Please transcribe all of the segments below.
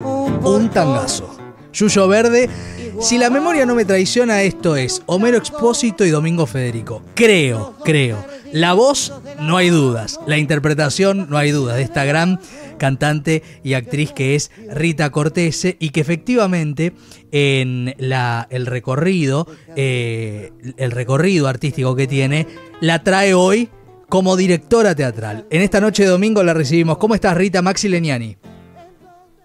Un tangazo. Yuyo Verde. Si la memoria no me traiciona, esto es Homero Expósito y Domingo Federico. Creo, creo. La voz, no hay dudas. La interpretación, no hay dudas. De esta gran cantante y actriz que es Rita Cortese y que efectivamente en la, el recorrido, eh, el recorrido artístico que tiene, la trae hoy como directora teatral. En esta noche de domingo la recibimos. ¿Cómo estás, Rita Maxi Leniani?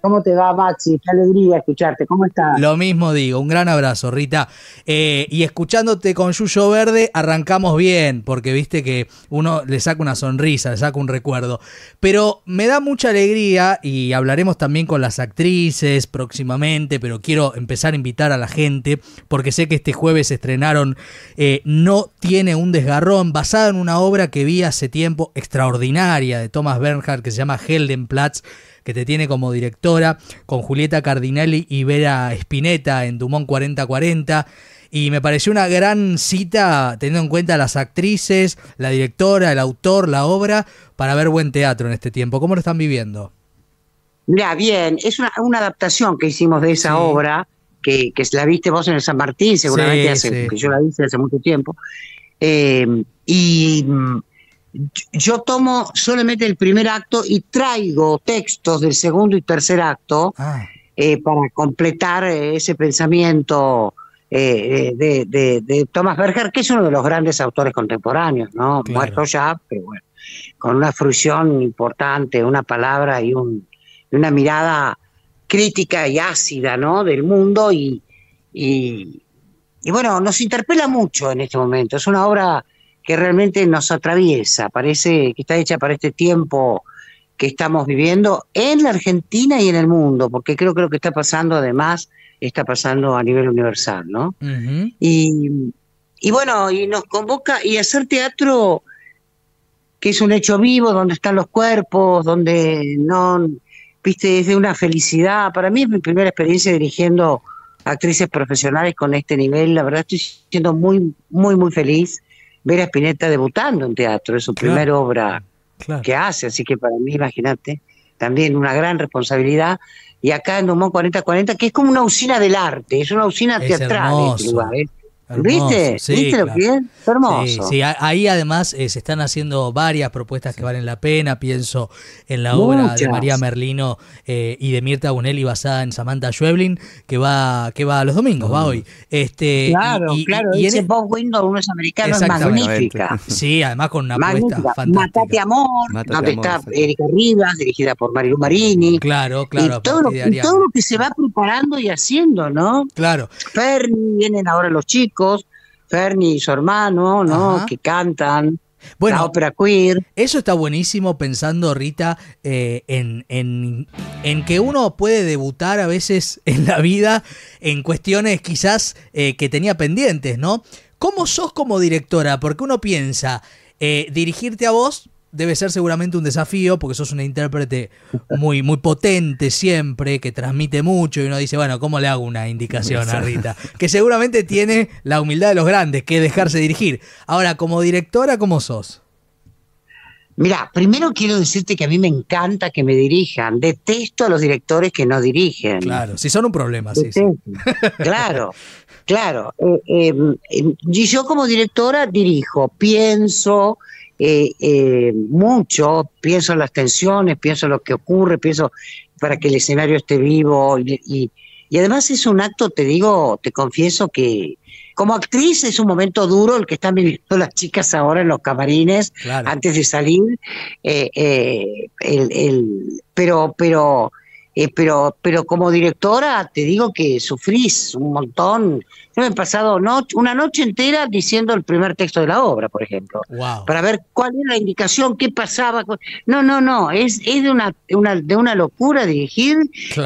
¿Cómo te va, Maxi? Qué alegría escucharte. ¿Cómo estás? Lo mismo digo. Un gran abrazo, Rita. Eh, y escuchándote con Yuyo Verde, arrancamos bien, porque viste que uno le saca una sonrisa, le saca un recuerdo. Pero me da mucha alegría, y hablaremos también con las actrices próximamente, pero quiero empezar a invitar a la gente, porque sé que este jueves estrenaron eh, No tiene un desgarrón, basada en una obra que vi hace tiempo extraordinaria de Thomas Bernhardt, que se llama Heldenplatz que te tiene como directora, con Julieta Cardinelli y Vera Spinetta en Dumont 4040. Y me pareció una gran cita, teniendo en cuenta las actrices, la directora, el autor, la obra, para ver buen teatro en este tiempo. ¿Cómo lo están viviendo? Mira, bien, es una, adaptación que hicimos de esa obra, que, la viste vos en el San Martín, seguramente hace, yo la hice hace mucho tiempo. Eh, y yo tomo solamente el primer acto y traigo textos del segundo y tercer acto ah. eh, para completar eh, ese pensamiento eh, de, de, de, Thomas Berger, que es uno de los grandes autores contemporáneos, ¿no? Muerto ya, pero bueno, con una fruición importante, una palabra y un, una mirada crítica y ácida, ¿no? Del mundo y, y, y bueno, nos interpela mucho en este momento. Es una obra que realmente nos atraviesa, parece que está hecha para este tiempo que estamos viviendo en la Argentina y en el mundo, porque creo que lo que está pasando además está pasando a nivel universal, ¿no? y, y bueno, y nos convoca y hacer teatro que es un hecho vivo, donde están los cuerpos, donde no, viste, es de una felicidad. Para mí es mi primera experiencia dirigiendo actrices profesionales con este nivel, la verdad estoy siendo muy, muy, muy feliz ver a Spinetta debutando en teatro, es su primera obra que hace, así que para mí, imagínate, también una gran responsabilidad. Y acá en Dumont 4040, que es como una usina del arte, es una usina teatral este lugar. ¿eh? ¿Viste? ¿Viste lo que es? Hermoso. Sí, sí. ahí además eh, se están haciendo varias propuestas que valen la pena. Pienso en la obra de María Merlino eh, y de Mirta Bonelli basada en Samantha Schweblin, que va, que va los domingos, va hoy. Este, claro, y, claro. Y, e- Bob unos americanos, es magnífica. Sí, además con una propuesta apuesta fantástica. Matate Amor, Matate donde amor, Erika Rivas, dirigida por Mario Marini. Claro, claro. Y todo, lo, que se va preparando y haciendo, ¿no? Claro. vienen ahora los chicos Ferni y su hermano, ¿no? Que cantan. Bueno, la ópera queer. Eso está buenísimo pensando, Rita, eh, en, en, en, que uno puede debutar a veces en la vida en cuestiones quizás eh, que tenía pendientes, ¿no? ¿Cómo sos como directora? Porque uno piensa, eh, dirigirte a vos debe ser seguramente un desafío porque sos una intérprete muy, muy potente siempre, que transmite mucho y uno dice, bueno, ¿cómo le hago una indicación a Rita? Que seguramente tiene la humildad de los grandes, que dejarse dirigir. Ahora, como directora, ¿cómo sos? Mira, primero quiero decirte que a mí me encanta que me dirijan. Detesto a los directores que no dirigen. Claro, si son un problema, sí. Claro, claro. Eh, eh, eh, y yo como directora dirijo, pienso, eh, eh, mucho, pienso en las tensiones, pienso en lo que ocurre, pienso para que el escenario esté vivo y, y, además es un acto, te digo, te confieso que como actriz es un momento duro el que están viviendo las chicas ahora en los camarines antes de salir, eh, eh, el, pero, pero eh, pero, pero como directora te digo que sufrís un montón. Yo me he pasado noche, una noche entera diciendo el primer texto de la obra, por ejemplo, para ver cuál era la indicación, qué pasaba. No, no, no, es, es de, una, de una locura dirigir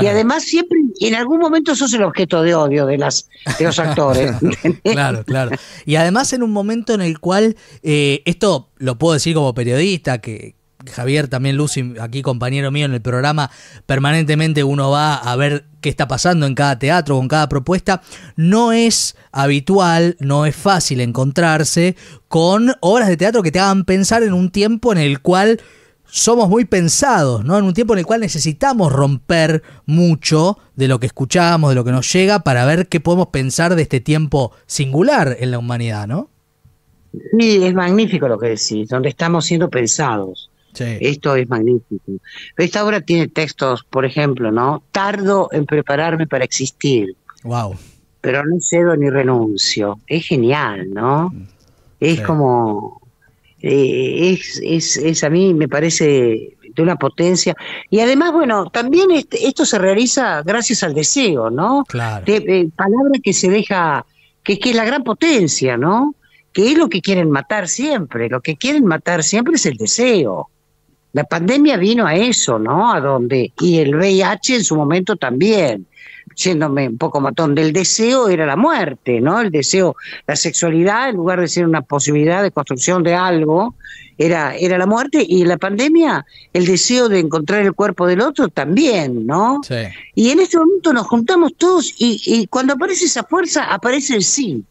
y además siempre, en algún momento sos el objeto de odio de, las, de los actores. claro, claro. Y además en un momento en el cual, eh, esto lo puedo decir como periodista, que, Javier, también Lucy, aquí compañero mío en el programa, permanentemente uno va a ver qué está pasando en cada teatro, con cada propuesta, no es habitual, no es fácil encontrarse con obras de teatro que te hagan pensar en un tiempo en el cual somos muy pensados, ¿no? En un tiempo en el cual necesitamos romper mucho de lo que escuchamos, de lo que nos llega, para ver qué podemos pensar de este tiempo singular en la humanidad, ¿no? Sí, es magnífico lo que decís, donde estamos siendo pensados. Esto es magnífico. Esta obra tiene textos, por ejemplo, ¿no? Tardo en prepararme para existir. Wow. Pero no cedo ni renuncio. Es genial, ¿no? Es como. Eh, es, es, a mí me parece de una potencia. Y además, bueno, también esto se realiza gracias al deseo, ¿no? Claro. De, eh, palabra que se deja. que es la gran potencia, ¿no? Que es lo que quieren matar siempre. Lo que quieren matar siempre es el deseo la pandemia vino a eso, ¿no? A donde, y el VIH en su momento también, yéndome un poco matón, del deseo era la muerte, ¿no? El deseo, la sexualidad, en lugar de ser una posibilidad de construcción de algo, era, era la muerte, y la pandemia, el deseo de encontrar el cuerpo del otro también, ¿no? Sí. Y en este momento nos juntamos todos, y cuando aparece esa fuerza, aparece el sí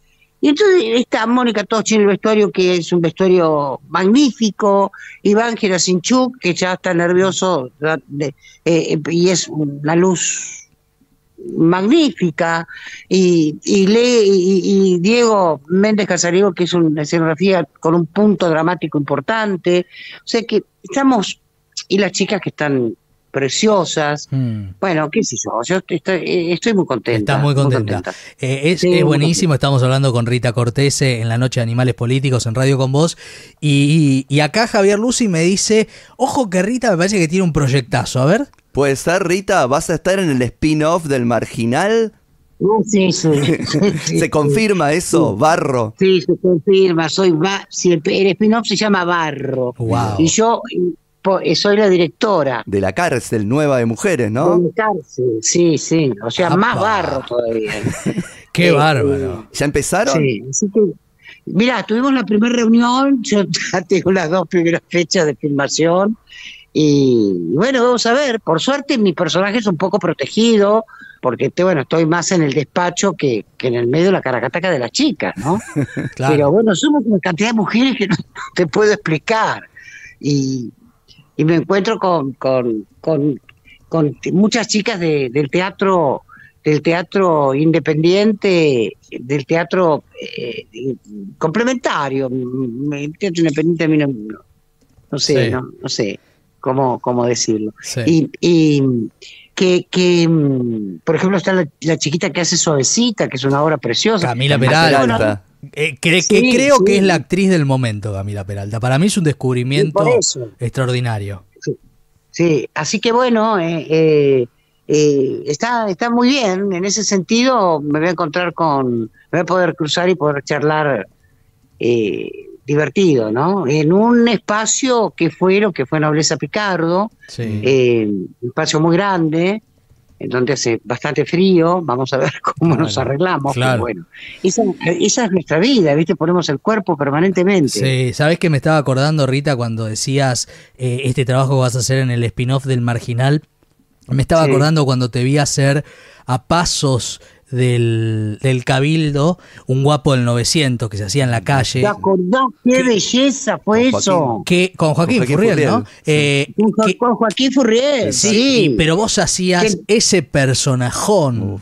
y entonces está Mónica Tochi en el vestuario, que es un vestuario magnífico, Iván Gerasinchuk, que ya está nervioso eh, eh, y es una luz magnífica, y, y, y Diego Méndez Casariego, que es una escenografía con un punto dramático importante. O sea que estamos, y las chicas que están preciosas. Mm. Bueno, qué sé yo, yo estoy, muy contenta. Estás muy contenta. Eh, es, buenísimo, estamos hablando con Rita Cortese en la noche de Animales Políticos en Radio con Vos. Y, acá Javier Lucy me dice, ojo que Rita me parece que tiene un proyectazo, a ver. Puede ser, Rita, vas a estar en el spin-off del Marginal. Uh, sí, sí, ¿Se confirma eso, Barro? Sí, se confirma. Soy el, spin-off se llama Barro. Y yo eh, soy la directora. De la cárcel nueva de mujeres, ¿no? sí, sí. O sea, más barro todavía. Qué este, bárbaro. ¿Ya empezaron? Sí, así que. Mirá, tuvimos la primera reunión, yo tengo las dos primeras fechas de filmación. Y bueno, vamos a ver. Por suerte, mi personaje es un poco protegido, porque bueno, estoy más en el despacho que, en el medio de la caracataca de las chicas, ¿no? claro. Pero bueno, somos una cantidad de mujeres que no te puedo explicar. Y, y me encuentro con, con, con, muchas chicas del teatro del teatro independiente, del teatro eh, complementario. El teatro independiente a mí no, sé, no, sé cómo, cómo decirlo. Y, que, que, mm, por ejemplo, está la, la, chiquita que hace Suavecita, que es una obra preciosa. Camila Peralta. Eh, que creo que es la actriz del momento, Camila Peralta. Para mí es un descubrimiento extraordinario. Sí. así que bueno, eh, eh, está, está muy bien. En ese sentido, me voy a encontrar con. Me voy a poder cruzar y poder charlar divertido, ¿no? En un espacio que fue lo que fue Nobleza Picardo, un espacio muy grande entonces hace bastante frío, vamos a ver cómo nos arreglamos. Pero bueno, esa, es nuestra vida, ¿viste? Ponemos el cuerpo permanentemente. Sí, ¿sabes que me estaba acordando, Rita, cuando decías eh, este trabajo que vas a hacer en el spin-off del Marginal? Me estaba acordando cuando te vi hacer a pasos del, Cabildo, un guapo del 900 que se hacía en la calle. ¿Te acordás qué belleza fue eso? que, con Joaquín, Furriel, ¿no? Sí. con, Joaquín Furriel, sí. Pero vos hacías ese personajón.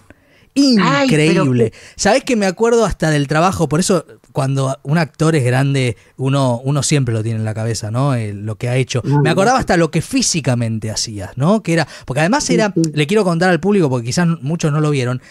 Increíble. ¿Sabés que me acuerdo hasta del trabajo? Por eso cuando un actor es grande, uno, uno siempre lo tiene en la cabeza, ¿no? Eh, lo que ha hecho. Me acordaba hasta lo que físicamente hacías, ¿no? Que era. Porque además era. Le quiero contar al público, porque quizás muchos no lo vieron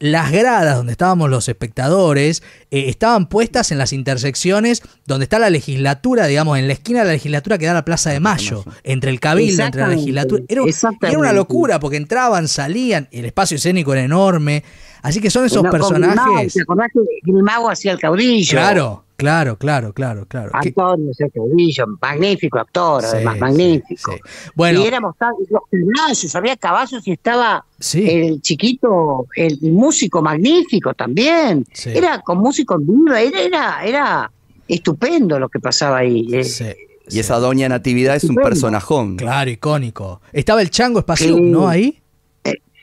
las gradas donde estábamos los espectadores eh, estaban puestas en las intersecciones donde está la legislatura, digamos, en la esquina de la legislatura que da la Plaza de Mayo, entre el Cabildo, entre la legislatura. era, una locura porque entraban, salían, el espacio escénico era enorme. Así que son esos personajes. ¿Te el hacía el caudillo? Claro, claro, claro, claro, claro. Antonio hacía el caudillo, magnífico actor, además, magnífico. Bueno, y éramos los caballos, había caballos y estaba el chiquito, el músico magnífico también. Era con músico en era, era, estupendo lo que pasaba ahí. Eh. Y esa doña Natividad es un personajón. Claro, icónico. Estaba el chango espacio, ¿no? Ahí.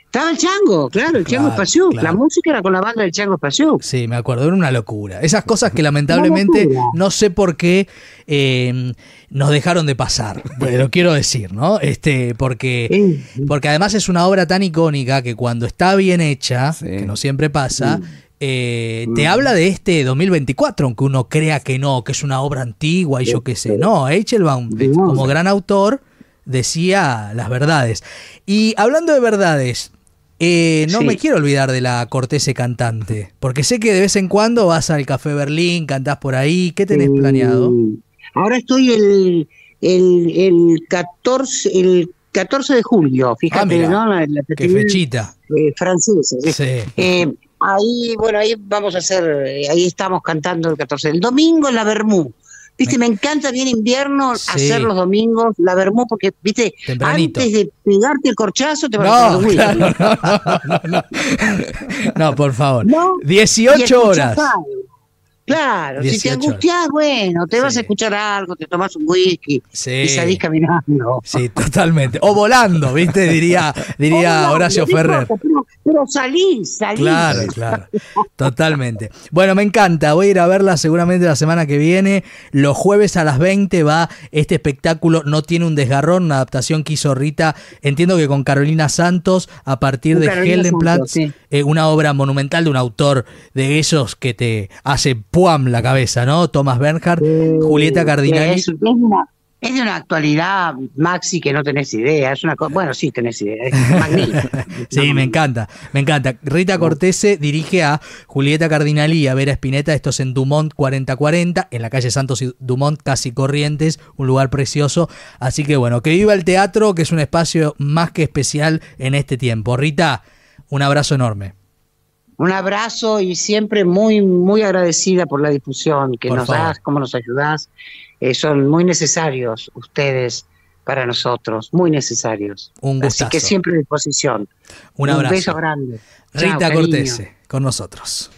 Estaba el chango, claro, el chango espacio, La música era con la banda del chango espacio. Sí, me acuerdo, era una locura. Esas cosas que lamentablemente no sé por qué em, nos dejaron de pasar, pero quiero decir, ¿no? Este, porque, porque además es una obra tan icónica que cuando está bien hecha, que no siempre pasa, mm. eh, te mm. habla de este 2024, aunque uno crea que no, que es una obra antigua y yo qué sé. No, Eichelbaum, como gran autor, decía las verdades. Y hablando de verdades, eh, no me quiero olvidar de la Cortese cantante, porque sé que de vez en cuando vas al Café Berlín, cantás por ahí. ¿Qué tenés mm. planeado? Ahora estoy el, el, 14, el 14 de julio, fíjate, ah, ¿no? qué fechita. Eh, Sí. Eh, ahí, bueno, ahí vamos a hacer, eh, ahí estamos cantando el 14. El domingo en la Bermú. Viste, me, encanta bien invierno hacer los domingos la vermú, porque, viste, antes de pegarte el corchazo te vas no, a no, por favor. 18 horas. Claro, si te angustias, bueno, te vas a escuchar algo, te tomas un whisky y salís caminando. Sí, totalmente. O volando, ¿viste? Diría, diría Horacio Ferrer. pero, salís, salís. Claro, claro. Totalmente. Bueno, me encanta. Voy a ir a verla seguramente la semana que viene. Los jueves a las 20 va este espectáculo No tiene un desgarrón, una adaptación que hizo Rita, entiendo que con Carolina Santos, a partir de Helen Sí. Eh, una obra monumental de un autor de esos que te hace puam la cabeza, ¿no? Thomas Bernhardt, eh, Julieta Cardinali. Es, de una actualidad, Maxi, que no tenés idea. Es una bueno, sí tenés idea. Es magnífico. sí, me encanta, me encanta. Rita Cortese dirige a Julieta Cardinali y a Vera Espineta. Esto es en Dumont 4040, en la calle Santos y Dumont, casi Corrientes, un lugar precioso. Así que bueno, que viva el teatro, que es un espacio más que especial en este tiempo. Rita, un abrazo enorme. Un abrazo y siempre muy, muy agradecida por la difusión que nos das, cómo nos ayudas. Eh, son muy necesarios ustedes para nosotros, muy necesarios. Un Así que siempre a disposición. Un abrazo. Un beso grande. Rita Cortese, con nosotros.